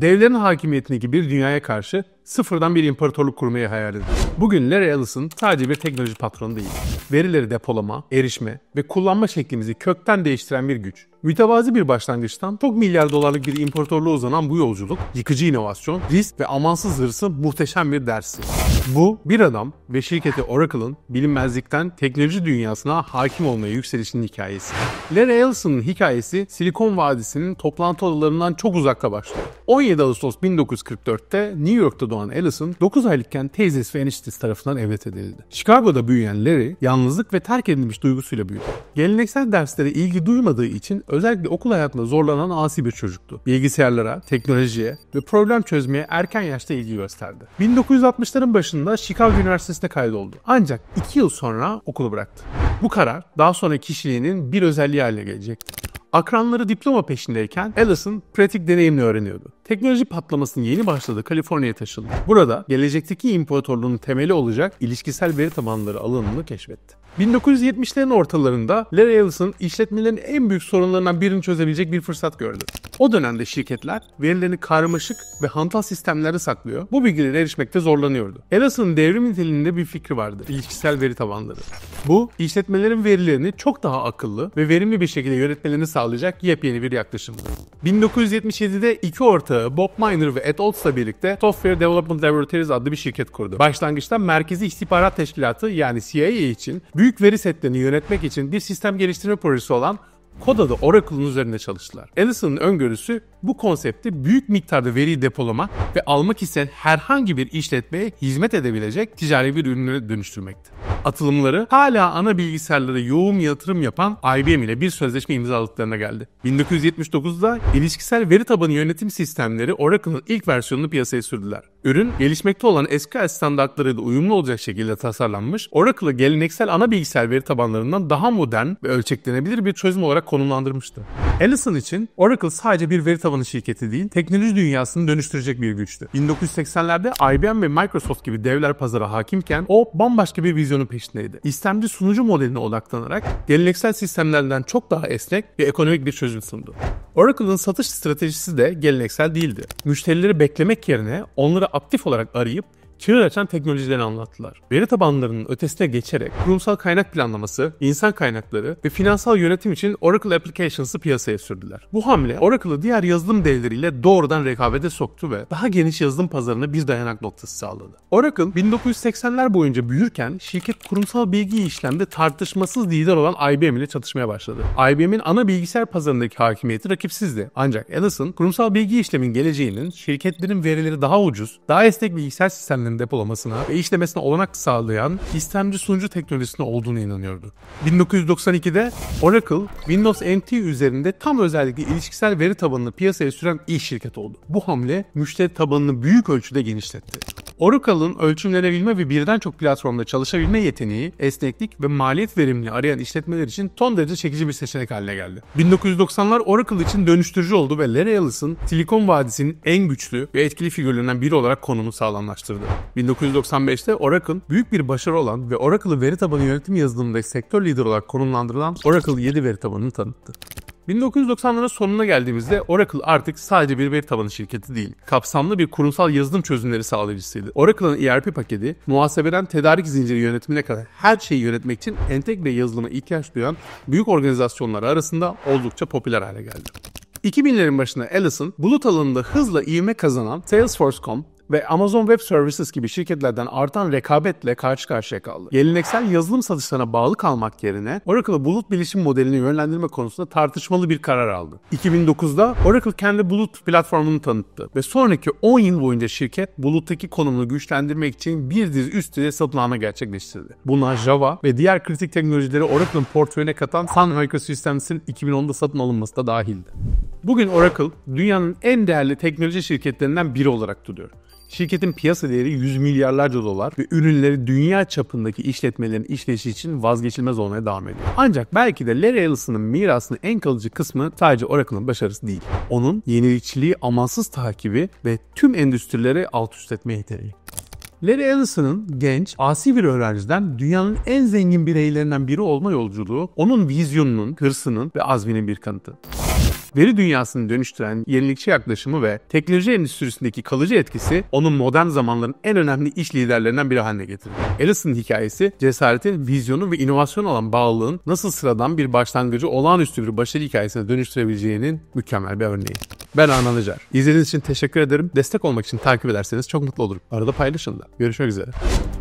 devlerin hakimiyetindeki bir dünyaya karşı sıfırdan bir imparatorluk kurmayı hayal ediyor. Bugün Larry Ellison sadece bir teknoloji patronu değil. Verileri depolama, erişme ve kullanma şeklimizi kökten değiştiren bir güç. Mütevazi bir başlangıçtan çok milyar dolarlık bir imparatorluğa uzanan bu yolculuk, yıkıcı inovasyon, risk ve amansız hırsı muhteşem bir dersi. Bu, bir adam ve şirketi Oracle'ın bilinmezlikten teknoloji dünyasına hakim olmaya yükselişinin hikayesi. Larry Ellison'ın hikayesi Silikon Vadisi'nin toplantı odalarından çok uzakta başlıyor. 17 Ağustos 1944'te New York'ta doğan doğan Allison 9 aylıkken teyzesi ve eniştesi tarafından evlat edildi. Chicago'da büyüyen Larry yalnızlık ve terk edilmiş duygusuyla büyüdü. Geleneksel derslere ilgi duymadığı için özellikle okul hayatında zorlanan asi bir çocuktu. Bilgisayarlara, teknolojiye ve problem çözmeye erken yaşta ilgi gösterdi. 1960'ların başında Chicago Üniversitesi'ne kaydoldu. Ancak 2 yıl sonra okulu bıraktı. Bu karar daha sonra kişiliğinin bir özelliği haline gelecek. Akranları diploma peşindeyken Allison pratik deneyimle öğreniyordu. Teknoloji patlamasının yeni başladığı Kaliforniya'ya taşındı. Burada gelecekteki imparatorluğun temeli olacak ilişkisel veri tabanları alanını keşfetti. 1970'lerin ortalarında Larry Ellison işletmelerin en büyük sorunlarından birini çözebilecek bir fırsat gördü. O dönemde şirketler verilerini karmaşık ve hantal sistemlerde saklıyor, bu bilgilere erişmekte zorlanıyordu. Ellison'ın devrim niteliğinde bir fikri vardı, ilişkisel veri tabanları. Bu, işletmelerin verilerini çok daha akıllı ve verimli bir şekilde yönetmelerini sağlayacak yepyeni bir yaklaşımdı. 1977'de iki ortağı ortağı ee, Bob Miner ve Ed Oltz'la birlikte Software Development Laboratories adlı bir şirket kurdu. Başlangıçta Merkezi İstihbarat Teşkilatı yani CIA için büyük veri setlerini yönetmek için bir sistem geliştirme projesi olan Koda'da Oracle'ın üzerinde çalıştılar. Edison'ın öngörüsü bu konsepti büyük miktarda veri depolama ve almak isteyen herhangi bir işletmeye hizmet edebilecek ticari bir ürüne dönüştürmekti atılımları hala ana bilgisayarlara yoğun yatırım yapan IBM ile bir sözleşme imzaladıklarına geldi. 1979'da ilişkisel veri tabanı yönetim sistemleri Oracle'ın ilk versiyonunu piyasaya sürdüler. Ürün gelişmekte olan SQL standartlarıyla uyumlu olacak şekilde tasarlanmış, Oracle'ı geleneksel ana bilgisayar veri tabanlarından daha modern ve ölçeklenebilir bir çözüm olarak konumlandırmıştı. Ellison için Oracle sadece bir veri tabanı şirketi değil, teknoloji dünyasını dönüştürecek bir güçtü. 1980'lerde IBM ve Microsoft gibi devler pazara hakimken o bambaşka bir vizyonun peşindeydi. İstemci sunucu modeline odaklanarak geleneksel sistemlerden çok daha esnek ve ekonomik bir çözüm sundu. Oracle'ın satış stratejisi de geleneksel değildi. Müşterileri beklemek yerine onları aktif olarak arayıp çığır açan teknolojileri anlattılar. Veri tabanlarının ötesine geçerek kurumsal kaynak planlaması, insan kaynakları ve finansal yönetim için Oracle Applications'ı piyasaya sürdüler. Bu hamle Oracle'ı diğer yazılım devleriyle doğrudan rekabete soktu ve daha geniş yazılım pazarına bir dayanak noktası sağladı. Oracle 1980'ler boyunca büyürken şirket kurumsal bilgi işlemde tartışmasız lider olan IBM ile çatışmaya başladı. IBM'in ana bilgisayar pazarındaki hakimiyeti rakipsizdi. Ancak Edison kurumsal bilgi işlemin geleceğinin şirketlerin verileri daha ucuz, daha esnek bilgisayar sistemleri madenlerin depolamasına ve işlemesine olanak sağlayan istemci sunucu teknolojisine olduğunu inanıyordu. 1992'de Oracle, Windows NT üzerinde tam özellikle ilişkisel veri tabanını piyasaya süren ilk şirket oldu. Bu hamle müşteri tabanını büyük ölçüde genişletti. Oracle'ın ölçümlenebilme ve birden çok platformda çalışabilme yeteneği, esneklik ve maliyet verimli arayan işletmeler için ton derece çekici bir seçenek haline geldi. 1990'lar Oracle için dönüştürücü oldu ve Larry Ellison, Silikon Vadisi'nin en güçlü ve etkili figürlerinden biri olarak konumu sağlamlaştırdı. 1995'te Oracle büyük bir başarı olan ve Oracle'ı veri tabanı yönetim yazılımında sektör lideri olarak konumlandırılan Oracle 7 veri tabanını tanıttı. 1990'ların sonuna geldiğimizde Oracle artık sadece bir veri tabanı şirketi değil, kapsamlı bir kurumsal yazılım çözümleri sağlayıcısıydı. Oracle'ın ERP paketi, muhasebeden tedarik zinciri yönetimine kadar her şeyi yönetmek için entegre yazılıma ihtiyaç duyan büyük organizasyonlar arasında oldukça popüler hale geldi. 2000'lerin başında Ellison, bulut alanında hızla ivme kazanan Salesforce.com, ve Amazon Web Services gibi şirketlerden artan rekabetle karşı karşıya kaldı. Geleneksel yazılım satışlarına bağlı kalmak yerine Oracle, bulut bilişim modelini yönlendirme konusunda tartışmalı bir karar aldı. 2009'da Oracle kendi bulut platformunu tanıttı ve sonraki 10 yıl boyunca şirket buluttaki konumunu güçlendirmek için bir dizi üst düzey satın alma gerçekleştirdi. Buna Java ve diğer kritik teknolojileri Oracle'ın portföyüne katan Sun Microsystems'in 2010'da satın alınması da dahildi. Bugün Oracle dünyanın en değerli teknoloji şirketlerinden biri olarak duruyor. Şirketin piyasa değeri yüz milyarlarca dolar ve ürünleri dünya çapındaki işletmelerin işleyişi için vazgeçilmez olmaya devam ediyor. Ancak belki de Larry Ellison'ın mirasının en kalıcı kısmı sadece Oracle'ın başarısı değil. Onun yenilikçiliği, amansız takibi ve tüm endüstrileri alt üst etme yeteneği. Larry Ellison'ın genç, asi bir öğrenciden dünyanın en zengin bireylerinden biri olma yolculuğu onun vizyonunun, hırsının ve azminin bir kanıtı. Veri dünyasını dönüştüren yenilikçi yaklaşımı ve teknoloji endüstrisindeki kalıcı etkisi onu modern zamanların en önemli iş liderlerinden biri haline getirdi. Ellison'ın hikayesi cesaretin, vizyonu ve inovasyon olan bağlılığın nasıl sıradan bir başlangıcı olağanüstü bir başarı hikayesine dönüştürebileceğinin mükemmel bir örneği. Ben Arnan Acar. İzlediğiniz için teşekkür ederim. Destek olmak için takip ederseniz çok mutlu olurum. Arada paylaşın da. Görüşmek üzere.